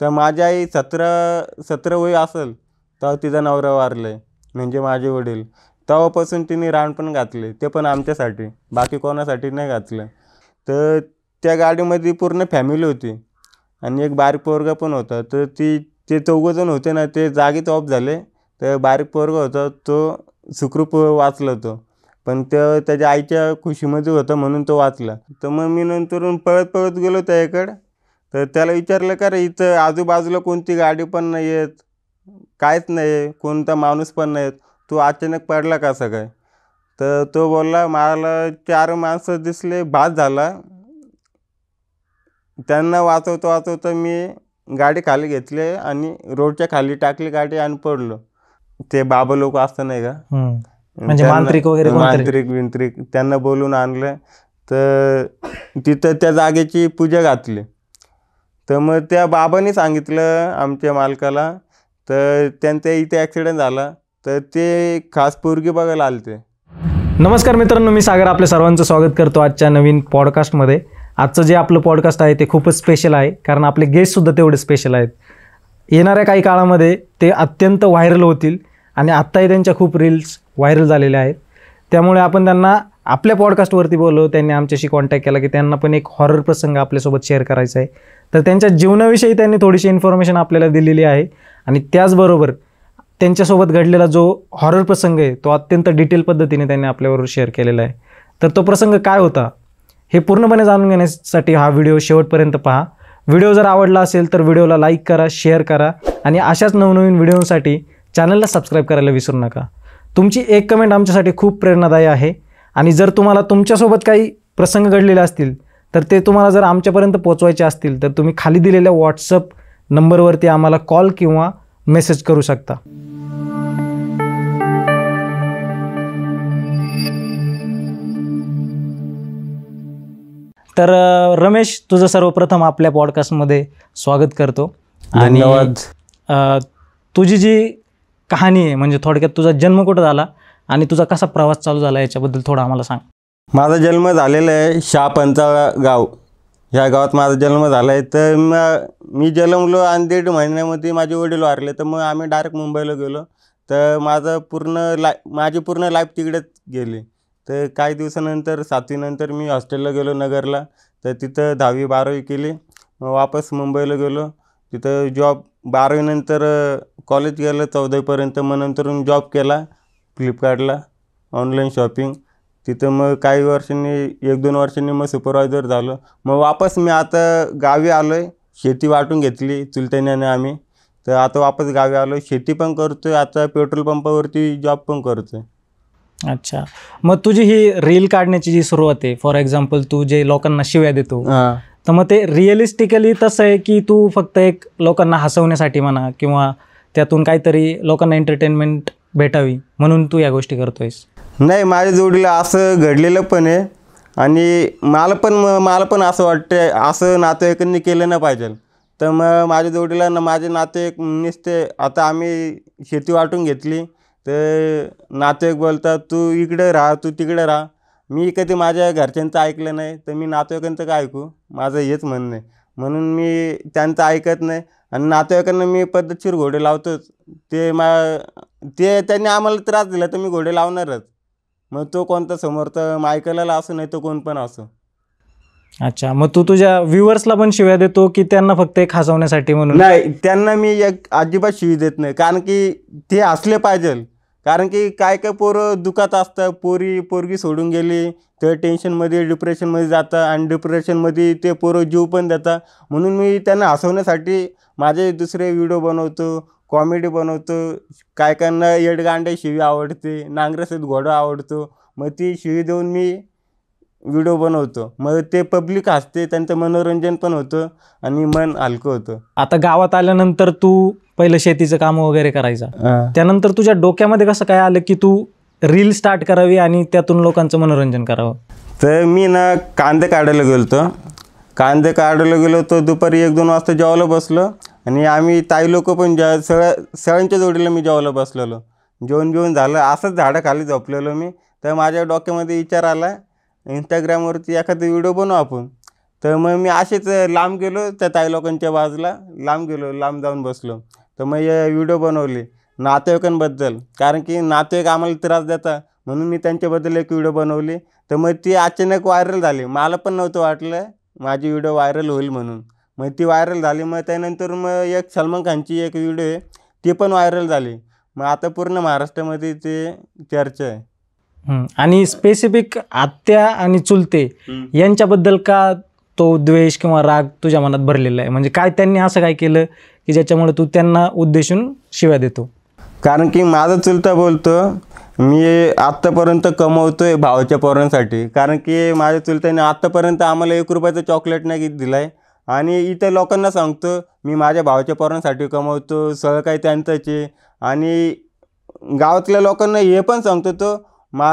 तर माझी आई सतरा सतरा वय असेल तेव्हा तिचा नवरा वारले आहे म्हणजे माझे वडील तेव्हापासून तिने पण घातले ते पण आमच्यासाठी बाकी कोणासाठी नाही घातलं तर त्या गाडीमध्ये पूर्ण फॅमिली होती आणि एक बारीक पोरगा पण होता तर ती ते चौघंजण होते ना ते जागीच ऑफ झाले तर बारीक पोरगा होता तो सुखरूप वाचला तो पण ते त्याच्या आईच्या खुशीमध्ये होता म्हणून तो वाचला तर मग मी नंतर पळत पळत गेलो त्याकडे तर त्याला विचारलं का रे इथं आजूबाजूला कोणती गाडी पण नाही आहेत काहीच नाही आहे कोणता माणूस पण नाही तू अचानक पडला कसा काय तर तो बोलला मला चार माणसं दिसले भास झाला त्यांना वाचवतो वाचवतो मी गाडी खाली घेतले आणि रोडच्या खाली टाकली गाडी आणि पडलो ते बाबा लोक असतं नाही का म्हणजे मांत्रिक वगैरे मांत्रिक विंत्रिक त्यांना बोलून आणलं तर तिथं त्या जागेची पूजा घातली तर मग त्या बाबांनी सांगितलं आमच्या मालकाला तर त्यांच्या इथे ॲक्सिडेंट झाला तर ते खास पोरगी बघायला आले ते नमस्कार मित्रांनो मी सागर आपल्या सर्वांचं स्वागत करतो आजच्या नवीन पॉडकास्टमध्ये आजचं जे आपलं पॉडकास्ट आहे ते खूपच स्पेशल आहे कारण आपले गेस्टसुद्धा तेवढे स्पेशल आहेत येणाऱ्या काही काळामध्ये ते अत्यंत व्हायरल होतील आणि आत्ताही त्यांच्या खूप रील्स व्हायरल झालेल्या आहेत त्यामुळे आपण त्यांना आपल्या पॉडकास्टवरती बोललो त्यांनी आमच्याशी कॉन्टॅक्ट केला की त्यांना पण एक हॉरर प्रसंग आपल्यासोबत शेअर करायचा आहे तर त्यांच्या जीवनाविषयी त्यांनी थोडीशी इन्फॉर्मेशन आपल्याला दिलेली आहे आणि त्याचबरोबर त्यांच्यासोबत घडलेला जो हॉरर प्रसंग आहे तो अत्यंत डिटेल पद्धतीने त्यांनी आपल्याबरोबर शेअर केलेला आहे तर तो प्रसंग काय होता हे पूर्णपणे जाणून घेण्यासाठी हा व्हिडिओ शेवटपर्यंत पहा व्हिडिओ जर आवडला असेल तर व्हिडिओला लाईक करा शेअर करा आणि अशाच नवनवीन व्हिडिओसाठी चॅनलला सबस्क्राईब करायला विसरू नका तुमची एक कमेंट आमच्यासाठी खूप प्रेरणादायी आहे आणि जर तुम्हाला तुमच्यासोबत काही प्रसंग घडलेले असतील तर ते तुम्हाला जर आमच्यापर्यंत पोचवायचे असतील तर तुम्ही खाली दिलेल्या व्हॉट्सअप नंबरवरती आम्हाला कॉल किंवा मेसेज करू शकता तर रमेश तुझं सर्वप्रथम आपल्या पॉडकास्टमध्ये स्वागत करतो आणि तुझी जी कहाणी आहे म्हणजे थोडक्यात तुझा जन्म कुठं झाला आणि तुझा कसा प्रवास चालू झाला याच्याबद्दल थोडं आम्हाला सांग माझा जन्म झालेला आहे पंचाळा गाव ह्या गावात माझा जन्म झाला आहे तर मग मी जन्मलो आणि दीड महिन्यामध्ये माझे वडील वारले तर मग आम्ही डायरेक्ट मुंबईला गेलो तर माझं पूर्ण लाय माझी पूर्ण लाईफ तिकडेच गेली तर काही दिवसानंतर सातवीनंतर मी हॉस्टेलला गेलो नगरला तर तिथं दहावी बारावी केली मग वापस मुंबईला गेलो तिथं जॉब बारावीनंतर कॉलेज गेलं चौदावीपर्यंत मग नंतर जॉब केला फ्लिपकार्टला ऑनलाईन शॉपिंग तिथं मग काही वर्षांनी एक दोन वर्षांनी मग सुपरवायझर झालो मग वापस मी आता गावी आलो आहे शेती वाटून घेतली चुलत्याने आम्ही तर आता वापस गावी आलो शेती पण करतो आहे आता पेट्रोल पंपावरती जॉब पण करतो आहे अच्छा मग तुझी ही रील काढण्याची जी सुरुवात आहे फॉर एक्झाम्पल तू जे लोकांना शिव्या देतो हां तर मग ते रिअलिस्टिकली तसं आहे की तू फक्त एक लोकांना हसवण्यासाठी म्हणा किंवा त्यातून काहीतरी लोकांना एंटरटेनमेंट भेटावी म्हणून तू या गोष्टी करतोयस नाही माझ्या जोडीला असं घडलेलं पण आहे आणि मला पण मला पण असं वाटते असं नातेवाईकांनी केलं नाही पाहिजे तर मग माझ्या जोडीला ना माझे नातेवाईक निसते आता आम्ही शेती वाटून घेतली तर नातेवाईक बोलतात तू इकडे राहा तू तिकडे राहा मी कधी माझ्या घरच्यांचं ऐकलं नाही तर मी नातेवाईकांचं काय ऐकू माझं हेच म्हणणं आहे म्हणून मी त्यांचं ऐकत नाही आणि नातेवाईकांना मी पद्धतशीर घोडे लावतोच ते मा ते त्यांनी आम्हाला त्रास दिला तर मी घोडे लावणारच मग तो कोणता समोर तर मायकलाला असो नाही तो कोण पण असो अच्छा मग तू तुझ्या व्ह्युअर्सला पण शिव्या देतो की त्यांना फक्त एक हसवण्यासाठी म्हणून नाही त्यांना मी एक अजिबात शिवी देत नाही कारण की ते असले पाहिजे कारण की काय काय पोरं दुखात असतं पोरी पोरगी सोडून गेली तर टेन्शनमध्ये डिप्रेशनमध्ये जातं आणि डिप्रेशनमध्ये ते पोरं जीव पण देतात म्हणून मी त्यांना हसवण्यासाठी माझे दुसरे व्हिडिओ बनवतो कॉमेडी बनवतो काय काहींना येडगांडे शिवी आवडते नांगरसेत घोडा आवडतो मग ती शिवी देऊन मी व्हिडिओ बनवतो मग ते पब्लिक हसते त्यांचं मनोरंजन पण होतं आणि मन हलकं होतं आता गावात आल्यानंतर तू पहिलं शेतीचं काम वगैरे करायचा त्यानंतर तुझ्या डोक्यामध्ये कसं काय आलं की तू रील स्टार्ट करावी आणि त्यातून लोकांचं मनोरंजन करावं तर मी ना कांदे काढायला गेलो कांदे काढलं गेलो तर दुपारी एक दोन वाजता जेवायला बसलो आणि आम्ही ताई लोक पण ज्या सगळ्या सगळ्यांच्या जोडीला मी जेवायला बसलेलो जेवण जेवण झालं असंच झाडं खाली झोपलेलो मी तर माझ्या डोक्यामध्ये विचार आला इंस्टाग्रामवरती एखादा व्हिडिओ बनवू आपण तर मग मी असेच लांब गेलो त्या ताई लोकांच्या बाजूला लांब गेलो लांब जाऊन बसलो तर मग व्हिडिओ बनवले नातेवाईकांबद्दल कारण की नातेवाईक आम्हाला त्रास देतात म्हणून मी त्यांच्याबद्दल एक व्हिडिओ बनवली तर मग ती अचानक व्हायरल झाली मला पण नव्हतं वाटलं माझी व्हिडिओ व्हायरल होईल म्हणून मग ती व्हायरल झाली मग त्यानंतर मग एक सलमान खानची एक व्हिडिओ आहे ती पण व्हायरल झाली मग आता पूर्ण महाराष्ट्रामध्ये ते चर्चा आहे आणि स्पेसिफिक आत्या आणि चुलते यांच्याबद्दल का तो द्वेष किंवा राग तुझ्या मनात भरलेला आहे म्हणजे काय त्यांनी असं काय केलं की ज्याच्यामुळे तू त्यांना उद्देशून शिव्या देतो कारण की माझा चुलता बोलतो मी आत्तापर्यंत कमवतो आहे भावाच्या पोरांसाठी कारण की माझ्या चुलत्याने आत्तापर्यंत आम्हाला एक रुपयाचं चॉकलेट नाही दिला आहे आणि इथं लोकांना सांगतो मी माझ्या भावाच्या पोरांसाठी कमवतो सगळं काही त्यांचाचे आणि गावातल्या लोकांना हे पण सांगतो तो मा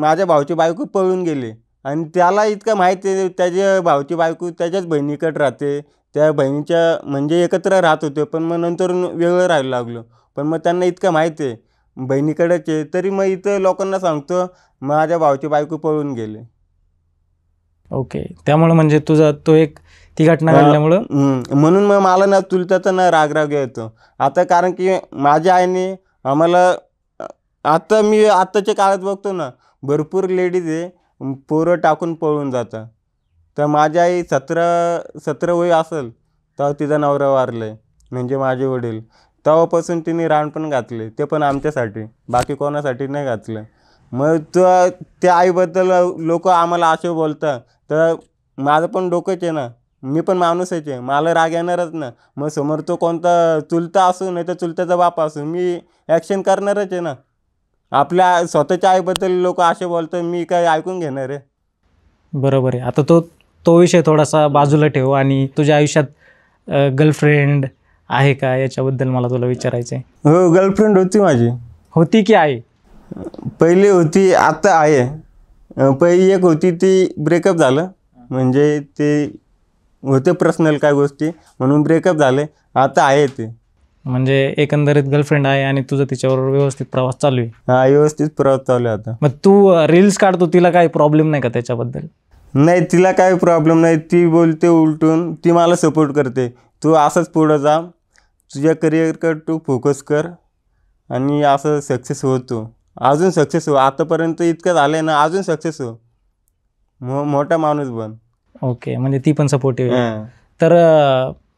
माझ्या भावाची बायको पळून गेली आणि त्याला इतकं माहिती आहे त्याच्या भावची बायको त्याच्याच बहिणीकडे राहते त्या बहिणीच्या म्हणजे एकत्र राहत होते पण मग नंतर वेगळं राहायला लागलो पण मग त्यांना इतकं माहिती आहे बहिणीकडेचे तरी मग इथं लोकांना सांगतो माझ्या भावची बायको पळून गेले ओके त्यामुळे म्हणजे तुझा तो एक ती घटना घडल्यामुळं म्हणून मग मला ना तर ना राग राग येतो आता कारण की माझ्या आईने आम्हाला आता मी आत्ताच्या काळात बघतो ना भरपूर लेडीज आहे पोरं टाकून पळून जातात तर माझी आई सतरा सतरा वय असेल तर तिचा नवरा वारलंय म्हणजे माझे वडील तेव्हापासून तिने रान पण घातले ते पण आमच्यासाठी बाकी कोणासाठी नाही घातलं मग तर त्या आईबद्दल लोक आम्हाला असे बोलतात तर माझं पण डोकंच आहे ना मी पण माणूस आहे मला राग येणारच ना मग समोर तो कोणता चुलता असू नाही तर चुलत्याचा बाप असू मी ॲक्शन करणारच आहे ना आपल्या स्वतःच्या आईबद्दल लोक असे बोलतं मी काय ऐकून घेणार आहे बरोबर आहे आता तो तो विषय थोडासा बाजूला ठेव आणि तुझ्या आयुष्यात गर्लफ्रेंड आहे का याच्याबद्दल मला तुला विचारायचंय हो गर्लफ्रेंड होती माझी होती की आहे पहिली होती आता आहे पहिली एक होती ती ब्रेकअप झालं म्हणजे ते होते पर्सनल काय गोष्टी म्हणून ब्रेकअप झाले आता आहे ते म्हणजे एकंदरीत गर्लफ्रेंड आहे आणि तुझा तिच्यावर व्यवस्थित प्रवास चालू आहे हा व्यवस्थित प्रवास चालू आहे आता मग तू रील्स काढतो तिला काही प्रॉब्लेम नाही का त्याच्याबद्दल नाही तिला काही प्रॉब्लेम नाही ती बोलते उलटून ती मला सपोर्ट करते तू असंच पुढं जा तुझ्या करिअरकडे तू फोकस कर आणि असं सक्सेस हो तू अजून सक्सेस हो आतापर्यंत इतकं झालं आहे ना अजून सक्सेस हो मो मोठा माणूस बन ओके म्हणजे ती पण सपोर्टिव्ह आहे तर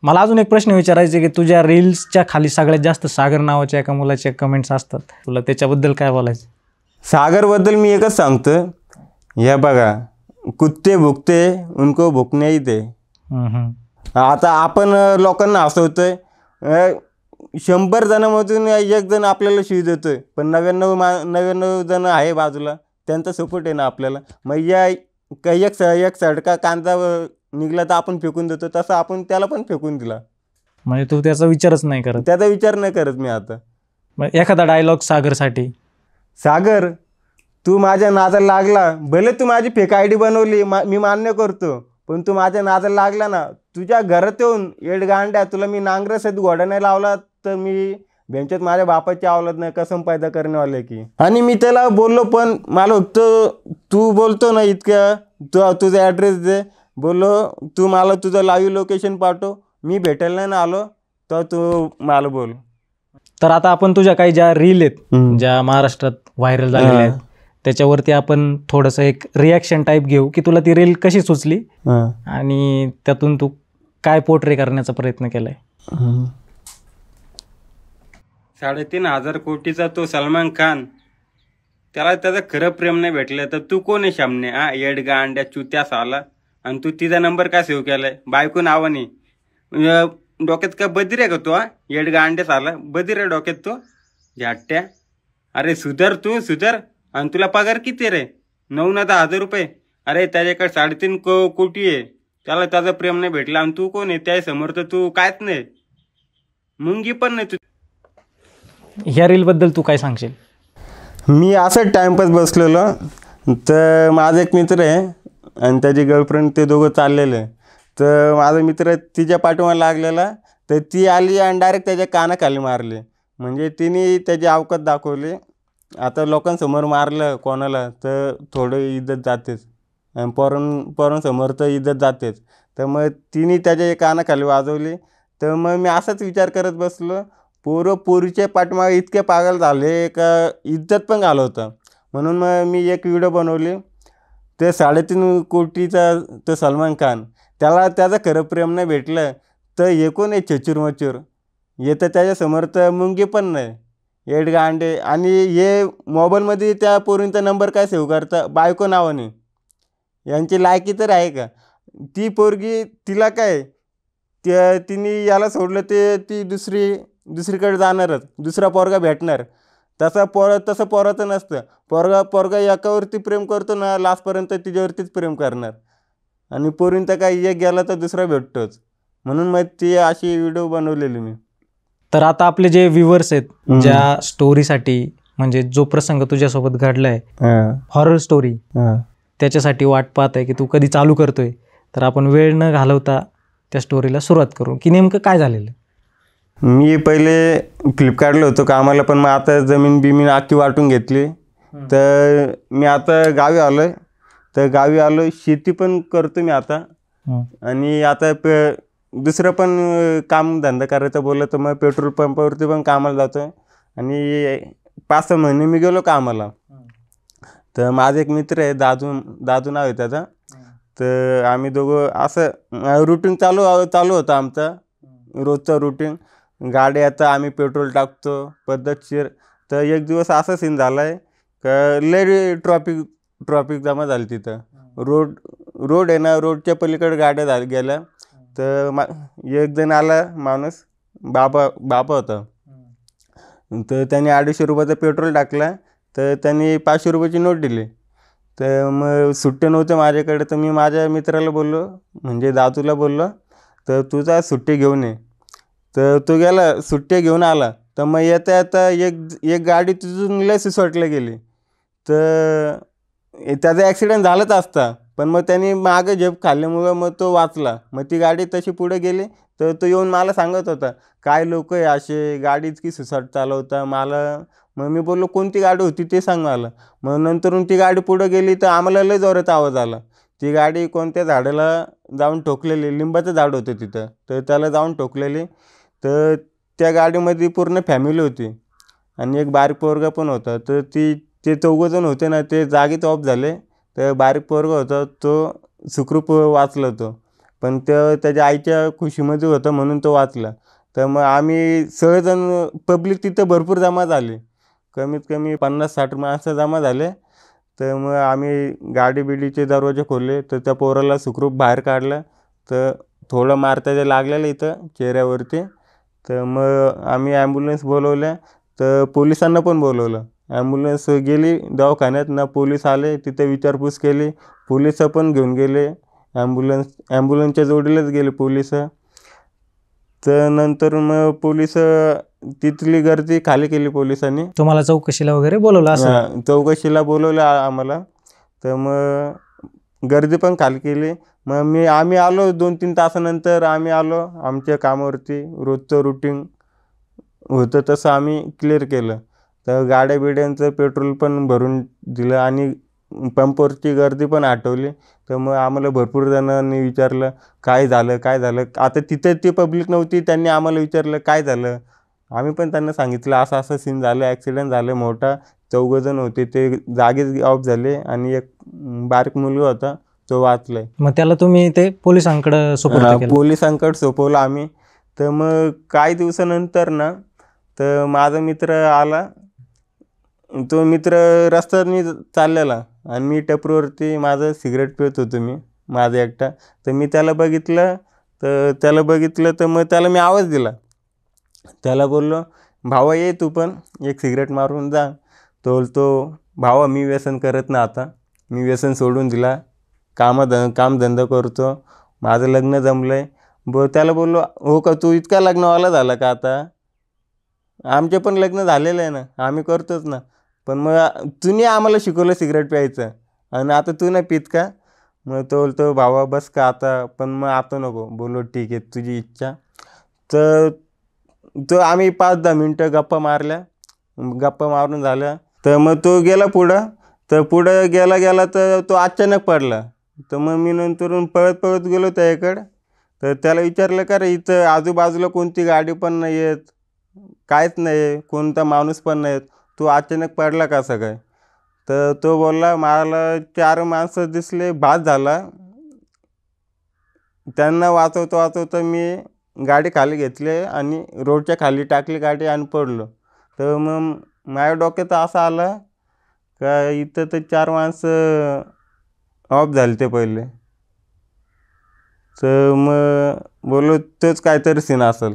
मला अजून एक प्रश्न विचारायचे की तुझ्या रील्सच्या खाली सगळ्यात जास्त सागर नावाच्या एका मुलाचे कमेंट्स असतात तुला त्याच्याबद्दल काय बोलायचं सागरबद्दल मी एकच सांगतो या बघा कुत्ते भुकते उनको भुकण्याही ते आता आपण लोकांना असं होतंय शंभर जणांमधून एक जण आपल्याला शिव देतो आहे पण नव्याण्णव मा नव्याण्णव जण आहे बाजूला त्यांचा सपोर्ट आहे ना आपल्याला मग या काही एक स एक सडका कांदा निघला तर आपण फेकून देतो तसं आपण त्याला पण फेकून दिला म्हणजे तू त्याचा विचारच नाही करत त्याचा विचार नाही करत मी आता मग एखादा डायलॉग सागरसाठी सागर तू माझ्या नादाला लागला भले तू माझी फेक आय डी बनवली मा मी मान्य करतो पण तू माझ्या नादाला लागला ना तुझ्या घरात येऊन येडगांड्या तुला मी आहेत घोडा नाही लावला तर मी बेंचात माझ्या बापाची आवलत नाही कसं पैदा करण्यावाले की आणि मी त्याला बोललो पण मला तो तू बोलतो ना इतकं तू तुझा ॲड्रेस दे बोललो तू मला तुझं लाईव्ह लोकेशन पाठव मी भेटायला ना आलो तर तू मला बोल तर आता आपण तुझ्या काही ज्या रील आहेत ज्या महाराष्ट्रात व्हायरल झालेल्या आहेत त्याच्यावरती आपण थोडंसं एक रिॲक्शन टाईप घेऊ की तुला ती रील कशी सुचली आणि त्यातून तू काय पोर्ट्रे करण्याचा प्रयत्न केलाय साडेतीन हजार कोटीचा तो सलमान खान त्याला त्याचं खरं प्रेम नाही भेटलं तर तू कोण आहे शामने हा येडगा अंड्या चुत्या आला आणि तू तिचा नंबर का सेव्ह केलाय बायकून नाही डोक्यात का बदिर आहे का तू हा येडगा अंड्या आला बदिर आहे डोक्यात तो झाट्या अरे सुधर तू सुधर आणि तुला पगार किती रे नऊ ना दहा हजार रुपये अरे त्याच्याकडे साडेतीन को कोटी आहे त्याला त्याचं प्रेम नाही भेटलं आणि तू कोण आहे समोर तर तू कायच नाही मुंगी पण नाही तू ह्या रीलबद्दल तू काय सांगशील मी असं टाइमपास बसलेलो तर माझा एक मित्र आहे आणि त्याची गर्लफ्रेंड ते दोघं चाललेले तर माझा मित्र तिच्या पाठोमा लागलेला तर ती आली आणि डायरेक्ट त्याच्या कानाखाली मारली म्हणजे तिने त्याची अवकत दाखवली आता लोकांसमोर मारलं कोणाला तर थोडं इज्जत जातेच पोरण समोर तर इज्जत जातेच तर मग तिने त्याच्या एक कानाखाली वाजवली तर मग मी असाच विचार करत बसलो पोरं पोरीच्या पाठीमागे इतके पागल झाले का इज्जत पण होतं म्हणून मग मी एक व्हिडिओ बनवली ते साडेतीन कोटीचा तो सलमान खान त्याला त्याचं खरं प्रेम नाही भेटलं तर एकूण कोण आहे चचूरमचूर हे तर त्याच्यासमोर तर मुंगी पण नाही येडगांडे आणि हे मोबाईलमध्ये त्या पोरींचा नंबर काय सेव्ह करता बायको नावाने यांची लायकी तर आहे का ती पोरगी तिला काय त्या तिने याला सोडलं ते ती दुसरी दुसरीकडे जाणारच दुसरा पोरगा भेटणार तसा पोर तसं पोराचं नसतं पोरगा पोरगा एकावरती प्रेम करतो ना लास्टपर्यंत तिच्यावरतीच प्रेम करणार आणि पोरीन तर काय एक गेला तर दुसरा भेटतोच म्हणून मग ती अशी व्हिडिओ बनवलेली मी तर आता आपले जे व्ह्युअर्स आहेत ज्या स्टोरीसाठी म्हणजे जो प्रसंग तुझ्यासोबत घडलाय हॉरर स्टोरी त्याच्यासाठी वाट पाहत आहे की तू कधी चालू करतोय तर आपण वेळ न घालवता त्या स्टोरीला सुरुवात करू की नेमकं काय झालेलं मी पहिले फ्लिपकार्टला होतो कामाला पण मग आता जमीन बिमीन आखी वाटून घेतली तर मी आता गावी आलो तर गावी आलो शेती पण करतो मी आता आणि आता पे दुसरं पण काम धंदा करायचं बोललं तर मग पेट्रोल पंपावरती पण कामाला जातो आणि पाच सहा महिने मी गेलो कामाला तर माझा एक मित्र आहे दादू दादू नाव आहे त्याचा तर आम्ही दोघं असं रुटीन चालू चालू होतं आमचं रोजचं रुटीन गाडी आता आम्ही पेट्रोल टाकतो पद्धतशीर तर एक दिवस असं सीन झालं आहे का लय ट्रॉफिक ट्रॉफिक जमा झाली तिथं रोड रोड आहे ना रोडच्या पलीकडे गाड्या झाल्या गेल्या तर मा एक जण आला माणूस बाबा बाबा होता तर त्याने अडीचशे रुपयाचं पेट्रोल टाकलं तर त्यांनी पाचशे रुपयाची नोट दिली तर मग सुट्टे नव्हते माझ्याकडे तर मी माझ्या मित्राला बोललो म्हणजे दादूला बोललो तर तुझा जा सुट्टे घेऊन ये तर तो गेला सुट्टे घेऊन आला तर मग येता येता एक एक गाडी तिथून लय गेली तर त्याचा ॲक्सिडेंट झालाच असता पण मग त्यांनी मागं झेप खाल्ल्यामुळं मग तो वाचला मग ती गाडी तशी पुढे गेली तर तो येऊन मला सांगत होता काय लोक आहे असे गाडी इतकी सुसाट चालवता मला मग मी बोललो कोणती गाडी होती ते सांग मला मग नंतरून ती गाडी पुढं गेली तर आम्हाला लय जोरात आवाज आला ती गाडी कोणत्या झाडाला जाऊन ठोकलेली लिंबाचं झाड होतं तिथं तर त्याला जाऊन ठोकलेली तर त्या गाडीमध्ये पूर्ण फॅमिली होती आणि एक बारीक पोरगा पण होता तर ती ते चौघजण होते ना ते जागीच ऑफ झाले तर बारीक पोरगा होता तो सुखरूप वाचला तो पण तो त्याच्या आईच्या खुशीमध्ये होता म्हणून तो वाचला तर मग आम्ही सगळेजण पब्लिक तिथं भरपूर जमा झाली कमीत कमी पन्नास साठ माणसं जमा झाले तर मग आम्ही गाडी बिडीचे दरवाजे खोलले तर त्या पोराला सुखरूप बाहेर काढलं तर थोडं मारता त्याच्या लागलेलं इथं चेहऱ्यावरती तर मग आम्ही ॲम्ब्युलन्स बोलवल्या तर पोलिसांना पण बोलवलं ॲम्ब्युलन्स गेली दवाखान्यात ना पोलीस आले तिथे विचारपूस केली पोलिस पण घेऊन गेले ॲम्ब्युलन्स ॲम्ब्युलन्सच्या जोडीलाच गेले पोलिस तर नंतर मग पोलिस तिथली गर्दी खाली केली पोलिसांनी तुम्हाला चौकशीला वगैरे बोलवलं असं चौकशीला बोलवलं आम्हाला तर मग गर्दी पण खाली केली मग मी आम्ही आलो दोन तीन तासानंतर आम्ही आलो आमच्या कामावरती रोजचं रुटीन होतं तसं आम्ही क्लिअर केलं तर गाड्या बिड्यांचं पेट्रोल पण भरून दिलं आणि पंपवरची गर्दी पण आठवली तर मग आम्हाला भरपूर जणांनी विचारलं काय झालं काय झालं आता तिथे ती पब्लिक नव्हती त्यांनी आम्हाला विचारलं काय झालं आम्ही पण त्यांना सांगितलं असं असं सीन झालं ॲक्सिडेंट झालं मोठा जण होते ते जागीच ऑफ झाले आणि एक बारीक मुलगा होता तो वाचलाय मग त्याला तुम्ही ते पोलिसांकडे सोपवलं पोलिसांकडे सोपवलं आम्ही तर मग काही दिवसानंतर ना तर माझा मित्र आला तो मित्र रस्त्याने चाललेला आणि मी टपरीवरती माझं सिगरेट पित होतो मी माझा एकटा तर मी त्याला बघितलं तर त्याला बघितलं तर मग त्याला मी आवाज दिला त्याला बोललो भावा ये तू पण एक सिगरेट मारून जा तो बोलतो भावा मी व्यसन करत ना आता मी व्यसन सोडून दिला कामं कामधंदा करतो माझं लग्न जमलं आहे ब त्याला बोललो हो का तू इतका लग्नवाला झाला का आता आमचे पण लग्न झालेलं आहे ना आम्ही करतोच ना पण मग तुम्ही आम्हाला शिकवलं सिगरेट प्यायचं आणि आता तू नाही पित का मग तो बोलतो भावा बस का आता पण मग आता नको बोललो ठीक आहे तुझी इच्छा तर तो आम्ही पाच दहा मिनटं गप्पा मारल्या गप्पा मारून झाल्या तर मग तो गेला पुढं तर पुढं गेला गेला तर तो अचानक पडला तर मग मी नंतरून पळत पळत गेलो त्याकडं तर त्याला विचारलं का रे इथं आजूबाजूला कोणती गाडी पण नाही आहेत कायच नाही आहे कोणता माणूस पण नाही आहेत तो अचानक पडला का काय तर तो बोलला मला चार माणसं दिसले भात झाला त्यांना वाचवतो वाचवता मी गाडी खाली घेतले आणि रोडच्या खाली टाकली गाडी आणि पडलो तर मग माझ्या डोक्यात असं आलं का इथं तर चार माणसं ऑफ झाले ते पहिले तर मग बोललो तोच काहीतरी सीन असेल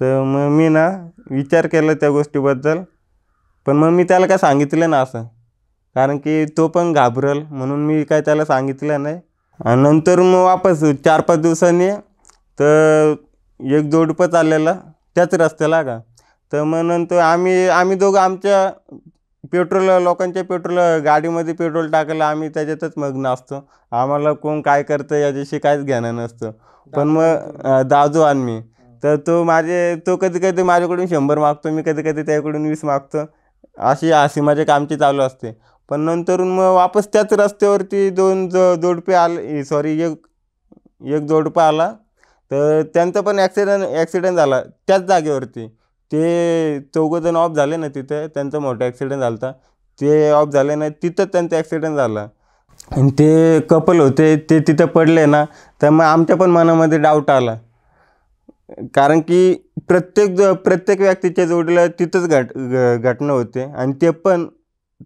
तर मग मी ना विचार केला त्या गोष्टीबद्दल पण मग मी त्याला काय सांगितलं ना असं कारण की तो पण घाबरल म्हणून मी काय त्याला सांगितलं नाही आणि नंतर मग वापस चार पाच दिवसांनी तर एक जोडपं चाललेला त्याच रस्त्याला का तर मग नंतर आम्ही आम्ही दोघं आमच्या पेट्रोल लोकांच्या पेट्रोल गाडीमध्ये पेट्रोल टाकायला आम्ही त्याच्यातच मग असतो आम्हाला कोण काय करतं याच्याशी काहीच घेणं नसतं पण मग दाजू आणि मी तर तो माझे तो कधी कधी माझ्याकडून शंभर मागतो मी कधी कधी त्याकडून वीस मागतो अशी अशी माझे कामची चालू असते पण नंतरून मग वापस त्याच रस्त्यावरती दोन जो जोडपे आले सॉरी एक एक जोडपं आला तर त्यांचं पण ॲक्सिडेंट ॲक्सिडेंट झाला त्याच जागेवरती ते चौघंजण ऑफ झाले ना तिथं त्यांचा मोठा ॲक्सिडेंट झाला होता ते ऑफ झाले ना तिथंच त्यांचा ॲक्सिडेंट झाला आणि ते कपल होते ते तिथं पडले ना तर मग आमच्या पण मनामध्ये डाऊट आला कारण की प्रत्येक ज प्रत्येक व्यक्तीच्या जोडीला तिथंच घट घटना होते आणि ते पण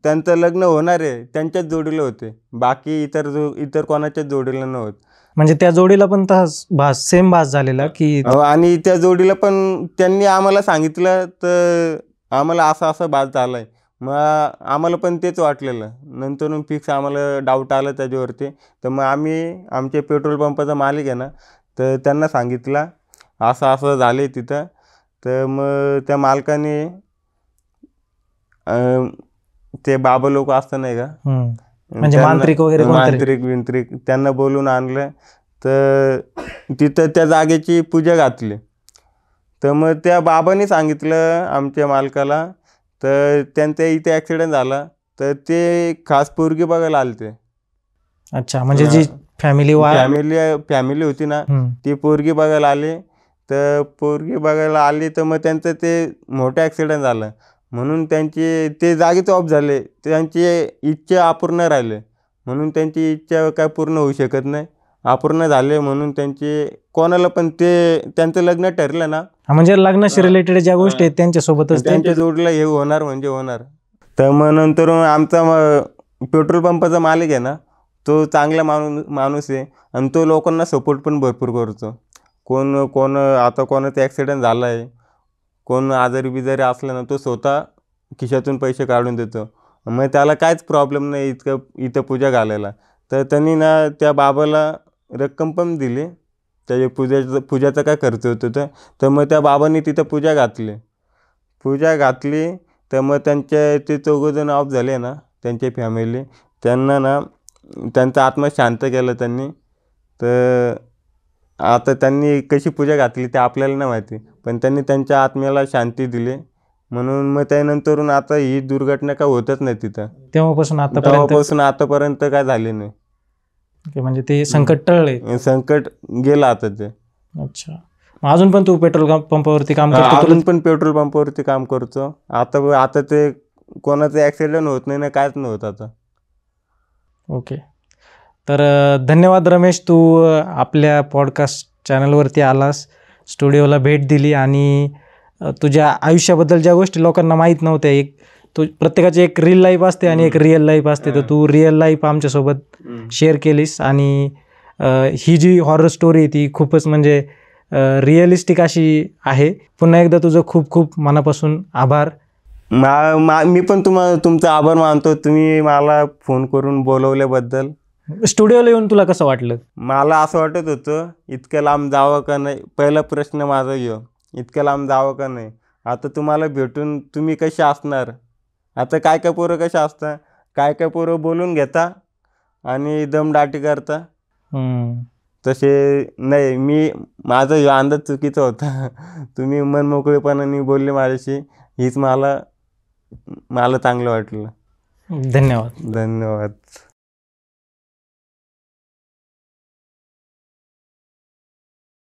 त्यांचं लग्न होणार आहे त्यांच्याच जोडीला होते बाकी इतर जो इतर कोणाच्याच जोडीला नव्हतं म्हणजे त्या जोडीला पण तास भास सेम भास झालेला की आणि त्या जोडीला पण त्यांनी आम्हाला सांगितलं तर आम्हाला असं असं भास झालाय मग आम्हाला पण तेच वाटलेलं नंतर फिक्स आम्हाला डाऊट आला त्याच्यावरती तर मग आम्ही आमच्या पेट्रोल पंपाचा मालिक आहे ना तर त्यांना सांगितला असं असं झालं आहे तिथं तर मग त्या मालकाने ते बाबा लोक असतं नाही का म्हणजे मांत्रिक वगैरे मांत्रिक विंत्रिक त्यांना बोलून आणलं तर तिथं त्या जागेची पूजा घातली तर मग त्या बाबांनी सांगितलं आमच्या मालकाला तर त्यांच्या इथे ॲक्सिडेंट झाला तर ते खास पोरगी बघायला आले ते अच्छा म्हणजे जी फॅमिली फॅमिली फॅमिली होती ना ती पोरगी बघायला आली तर पोरगी बघायला आली तर मग त्यांचं ते मोठं ॲक्सिडेंट झालं म्हणून त्यांचे ते जागीच ऑफ झाले त्यांची इच्छा अपूर्ण राहिले म्हणून त्यांची इच्छा काय पूर्ण होऊ शकत नाही अपूर्ण झाले म्हणून त्यांचे कोणाला पण ते त्यांचं लग्न ठरलं ना म्हणजे लग्नाशी रिलेटेड ज्या गोष्टी आहेत त्यांच्यासोबतच त्यांच्या जोडला हे होणार म्हणजे होणार तर मग नंतर आमचा पेट्रोल पंपाचा मालिक आहे ना तो चांगला माणूस माणूस आहे आणि तो लोकांना सपोर्ट पण भरपूर करतो कोण कोण आता कोणाचा ॲक्सिडेंट झाला आहे कोण आजारी बिजारी असला ना तो स्वतः खिशातून पैसे काढून देतो मग त्याला काहीच प्रॉब्लेम नाही इतकं इथं पूजा घालायला तर त्यांनी ना त्या बाबाला रक्कम पण दिली त्याच्या पूजेचं पूजाचा काय खर्च होतो तर तर मग त्या बाबांनी तिथं पूजा घातली पूजा घातली तर मग त्यांच्या ते चौघंजण ऑफ झाले ना त्यांच्या फॅमिली त्यांना ना त्यांचा आत्मा शांत केलं त्यांनी तर आता त्यांनी कशी पूजा घातली ते आपल्याला नाही माहिती पण त्यांनी त्यांच्या आत्म्याला शांती दिली म्हणून मग त्यानंतरून आता ही दुर्घटना काय होतच नाही तिथं तेव्हापासून आता तेव्हापासून आतापर्यंत काय झाले नाही म्हणजे ते संकट टळले संकट गेलं आता ते अच्छा अजून पण तू पेट्रोल पंपावरती काम करतो अजून पण पेट्रोल पंपावरती काम करतो आता आता ते कोणाचं ऍक्सिडेंट होत नाही ना कायच नाही होत आता ओके तर धन्यवाद रमेश तू आपल्या पॉडकास्ट चॅनलवरती आलास स्टुडिओला भेट दिली आणि तुझ्या आयुष्याबद्दल ज्या गोष्टी लोकांना माहीत नव्हत्या एक तू प्रत्येकाची एक रील लाईफ असते आणि एक रिअल लाईफ असते तर तू रिअल लाईफ आमच्यासोबत शेअर केलीस आणि ही जी हॉरर स्टोरी ती खूपच म्हणजे रिअलिस्टिक अशी आहे पुन्हा एकदा तुझं खूप खूप मनापासून आभार मा, मा मी पण तुम्हा तुमचा आभार मानतो तुम्ही मला फोन करून बोलवल्याबद्दल स्टुडिओला येऊन तुला कसं वाटलं मला असं वाटत होतं इतकं लांब जावं का नाही पहिला प्रश्न माझा यो इतकं लांब जावं का नाही आता तुम्हाला भेटून तुम्ही कसे असणार आता काय काय पोरं कशा असता काय काय पोरं बोलून घेता आणि दमदाटी करता तसे नाही मी माझा यो अंदाज चुकीचा होता तुम्ही मनमोकळेपणाने बोलले माझ्याशी हीच मला मला चांगलं वाटलं धन्यवाद धन्यवाद